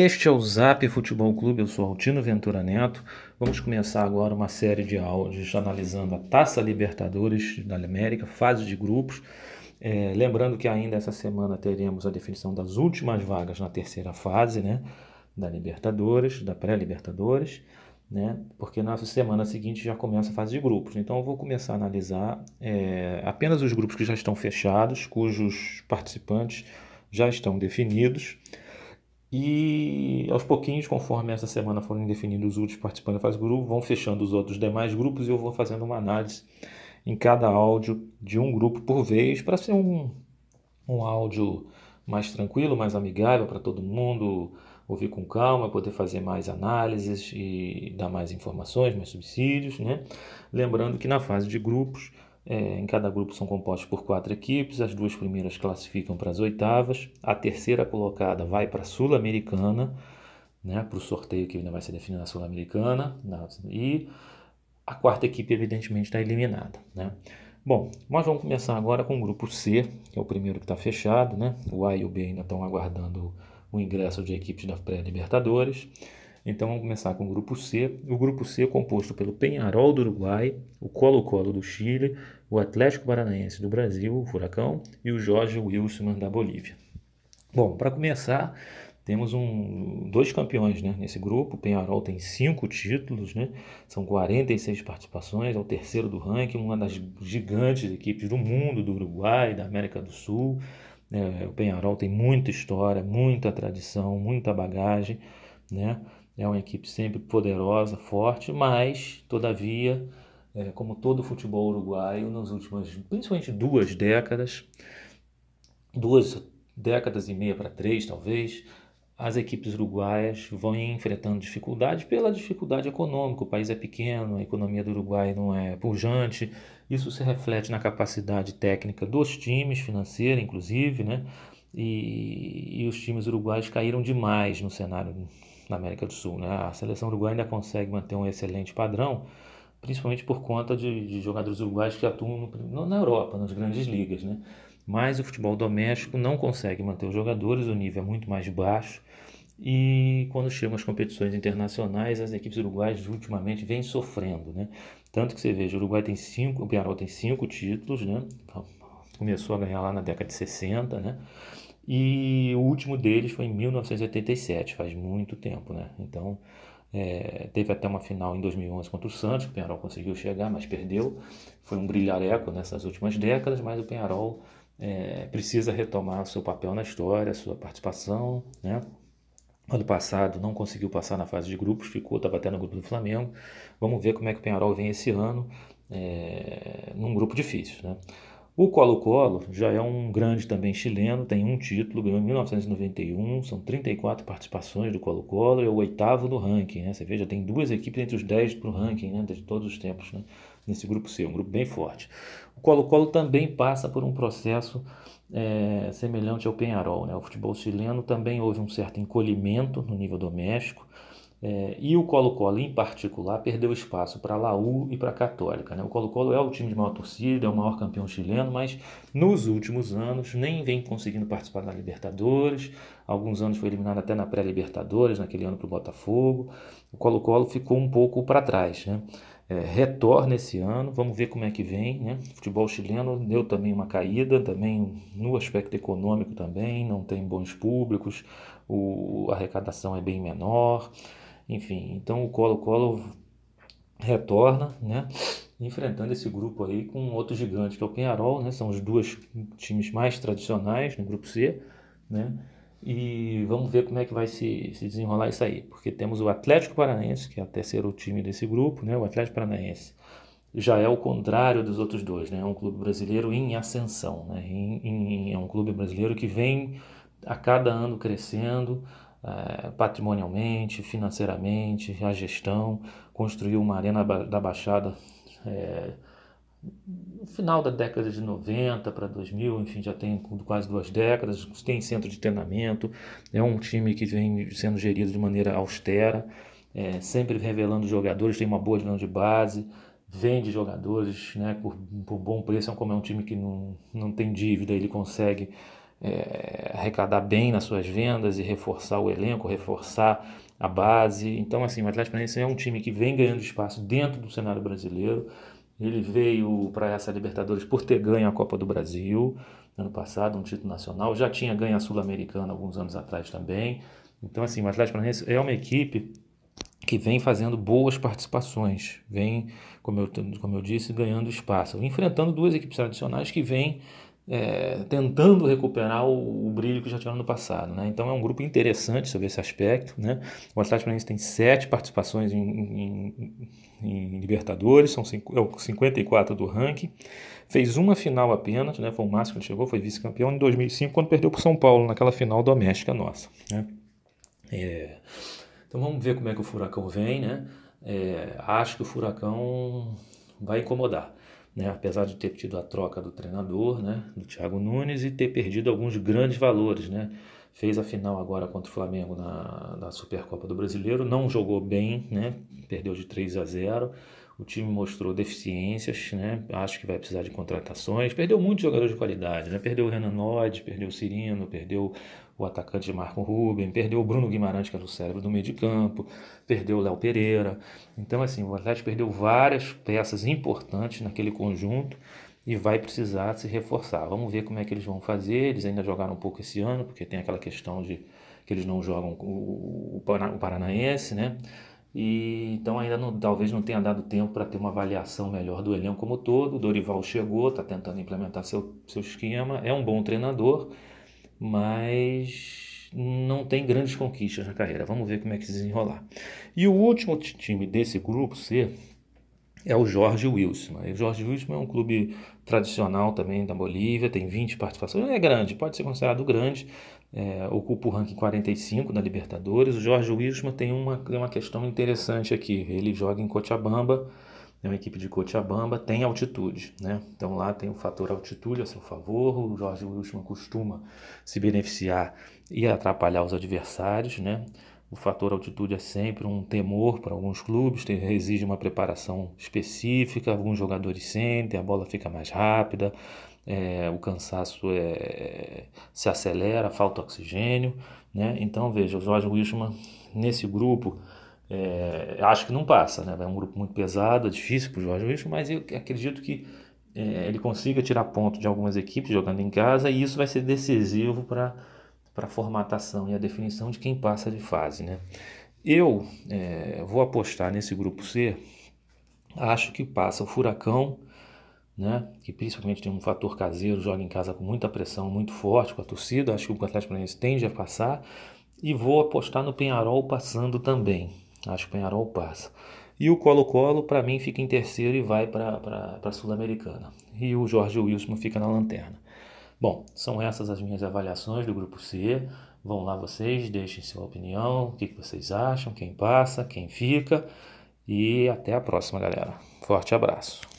Este é o Zap Futebol Clube, eu sou Altino Ventura Neto. Vamos começar agora uma série de áudios analisando a Taça Libertadores da América, fase de grupos. É, lembrando que ainda essa semana teremos a definição das últimas vagas na terceira fase, né? Da Libertadores, da pré-Libertadores, né? Porque na semana seguinte já começa a fase de grupos. Então eu vou começar a analisar é, apenas os grupos que já estão fechados, cujos participantes já estão definidos. E aos pouquinhos, conforme essa semana forem definidos os últimos participantes da fase grupo, vão fechando os outros demais grupos e eu vou fazendo uma análise em cada áudio de um grupo por vez para ser um, um áudio mais tranquilo, mais amigável para todo mundo ouvir com calma, poder fazer mais análises e dar mais informações, mais subsídios, né? Lembrando que na fase de grupos é, em cada grupo são compostos por quatro equipes, as duas primeiras classificam para as oitavas, a terceira colocada vai para a Sul-Americana, né, para o sorteio que ainda vai ser definido na Sul-Americana, e a quarta equipe, evidentemente, está eliminada. Né? Bom, nós vamos começar agora com o grupo C, que é o primeiro que está fechado, né? o A e o B ainda estão aguardando o ingresso de equipes da pré-Libertadores. Então vamos começar com o grupo C. O grupo C é composto pelo Penharol do Uruguai, o Colo-Colo do Chile, o Atlético Paranaense do Brasil, o Furacão, e o Jorge Wilson da Bolívia. Bom, para começar, temos um, dois campeões né, nesse grupo. O Penharol tem cinco títulos, né, são 46 participações, é o terceiro do ranking, uma das gigantes equipes do mundo, do Uruguai, da América do Sul. É, o Penharol tem muita história, muita tradição, muita bagagem. Né? É uma equipe sempre poderosa, forte, mas, todavia, é, como todo o futebol uruguaio, nas últimas, principalmente duas décadas, duas décadas e meia para três, talvez, as equipes uruguaias vão enfrentando dificuldades pela dificuldade econômica. O país é pequeno, a economia do Uruguai não é pujante. Isso se reflete na capacidade técnica dos times, financeira inclusive, né? E, e os times uruguaios caíram demais no cenário na América do Sul. Né? A seleção uruguaia ainda consegue manter um excelente padrão, principalmente por conta de, de jogadores uruguaios que atuam no, na Europa, nas grandes ligas. Né? Mas o futebol doméstico não consegue manter os jogadores, o nível é muito mais baixo. E quando chegam as competições internacionais, as equipes uruguaias ultimamente vêm sofrendo, né? Tanto que você veja, o Uruguai tem cinco, o Penarol tem cinco títulos, né? Começou a ganhar lá na década de 60, né? E o último deles foi em 1987, faz muito tempo, né? Então, é, teve até uma final em 2011 contra o Santos, que o Penharol conseguiu chegar, mas perdeu. Foi um brilhareco nessas últimas décadas, mas o Penharol é, precisa retomar seu papel na história, sua participação, né? Ano passado não conseguiu passar na fase de grupos, ficou, estava até no grupo do Flamengo. Vamos ver como é que o Penharol vem esse ano é, num grupo difícil, né? O Colo-Colo já é um grande também chileno, tem um título, ganhou em 1991, são 34 participações do Colo-Colo, é o oitavo no ranking, né? Você vê, já tem duas equipes entre os 10 para o ranking, né? De todos os tempos, né? Nesse grupo C, um grupo bem forte. O Colo-Colo também passa por um processo é, semelhante ao Penharol, né? O futebol chileno também houve um certo encolhimento no nível doméstico, é, e o Colo-Colo, em particular, perdeu espaço para Laú e para Católica. Né? O Colo-Colo é o time de maior torcida, é o maior campeão chileno, mas nos últimos anos nem vem conseguindo participar da Libertadores. Alguns anos foi eliminado até na pré-Libertadores, naquele ano para o Botafogo. O Colo-Colo ficou um pouco para trás. Né? É, retorna esse ano, vamos ver como é que vem. Né? O futebol chileno deu também uma caída, também no aspecto econômico também, não tem bons públicos, o, a arrecadação é bem menor. Enfim, então o Colo-Colo retorna, né? Enfrentando esse grupo aí com outro gigante que é o Penharol, né? São os dois times mais tradicionais no grupo C, né? E vamos ver como é que vai se, se desenrolar isso aí, porque temos o Atlético Paranaense, que é o terceiro time desse grupo, né? O Atlético Paranaense já é o contrário dos outros dois, né? É um clube brasileiro em ascensão, né? Em, em, é um clube brasileiro que vem a cada ano crescendo, é, patrimonialmente, financeiramente, a gestão, construiu uma arena da Baixada é, no final da década de 90 para 2000, enfim, já tem quase duas décadas, tem centro de treinamento, é um time que vem sendo gerido de maneira austera, é, sempre revelando jogadores, tem uma boa divisão de base, vende jogadores né, por, por bom preço, é como é um time que não, não tem dívida, ele consegue é, arrecadar bem nas suas vendas e reforçar o elenco, reforçar a base. Então, assim, o Atlético Paranaense é um time que vem ganhando espaço dentro do cenário brasileiro. Ele veio para essa Libertadores por ter ganho a Copa do Brasil ano passado, um título nacional. Já tinha ganho a Sul-Americana alguns anos atrás também. Então, assim, o Atlético Paranaense é uma equipe que vem fazendo boas participações, vem, como eu, como eu disse, ganhando espaço, enfrentando duas equipes tradicionais que vêm é, tentando recuperar o, o, brilho que já tiveram no passado. Né? Então é um grupo interessante sobre esse aspecto. Né? O Atlético Paranaense tem sete participações em, em, em Libertadores, são cinco, é, 54 do ranking. Fez uma final apenas, né? foi o máximo que chegou, foi vice-campeão em 2005, quando perdeu para o São Paulo, naquela final doméstica nossa. Né? É, então vamos ver como é que o Furacão vem. Né? É, acho que o Furacão vai incomodar né? apesar de ter tido a troca do treinador, né? do Thiago Nunes, e ter perdido alguns grandes valores. Né? Fez a final agora contra o Flamengo na, na Supercopa do Brasileiro, não jogou bem, né? perdeu de 3 a 0 o time mostrou deficiências, né? Acho que vai precisar de contratações. Perdeu muitos jogadores de qualidade, né? Perdeu o Renan Nod, perdeu o Cirino, perdeu o atacante Marco Ruben, perdeu o Bruno Guimarães, que era o cérebro do meio de campo, perdeu o Léo Pereira. Então, assim, o Atlético perdeu várias peças importantes naquele conjunto e vai precisar se reforçar. Vamos ver como é que eles vão fazer. Eles ainda jogaram um pouco esse ano, porque tem aquela questão de que eles não jogam o, o, o Paranaense, né? E então ainda não, talvez não tenha dado tempo para ter uma avaliação melhor do elenco como todo. O Dorival chegou, está tentando implementar seu, seu esquema, é um bom treinador, mas não tem grandes conquistas na carreira. Vamos ver como é que se desenrolar. E o último time desse grupo C é o Jorge Wilson. Né? O Jorge Wilson é um clube tradicional também da Bolívia, tem 20 participações, é grande, pode ser considerado grande, é, ocupa o ranking 45 na Libertadores. O Jorge Wilson tem uma, uma questão interessante aqui, ele joga em Cochabamba, é uma equipe de Cochabamba, tem altitude, né? Então lá tem o fator altitude a seu favor, o Jorge Wilson costuma se beneficiar e atrapalhar os adversários, né? O fator altitude é sempre um temor para alguns clubes, tem, exige uma preparação específica, alguns jogadores sentem, a bola fica mais rápida, é, o cansaço é, se acelera, falta oxigênio. Né? Então, veja, o Jorge Wishman, nesse grupo, é, acho que não passa, né? é um grupo muito pesado, é difícil para o Jorge Wishman, mas eu acredito que é, ele consiga tirar ponto de algumas equipes jogando em casa e isso vai ser decisivo para para a formatação e a definição de quem passa de fase. Né? Eu é, vou apostar nesse grupo C, acho que passa o furacão, né? que principalmente tem um fator caseiro, joga em casa com muita pressão, muito forte com a torcida, acho que o Atlético Paranaense tende a passar, e vou apostar no Penharol passando também, acho que o Penharol passa. E o Colo-Colo, para mim, fica em terceiro e vai para a Sul-Americana. E o Jorge Wilson fica na lanterna. Bom, são essas as minhas avaliações do grupo C. Vão lá vocês, deixem sua opinião, o que, vocês acham, quem passa, quem fica. E até a próxima, galera. Forte abraço.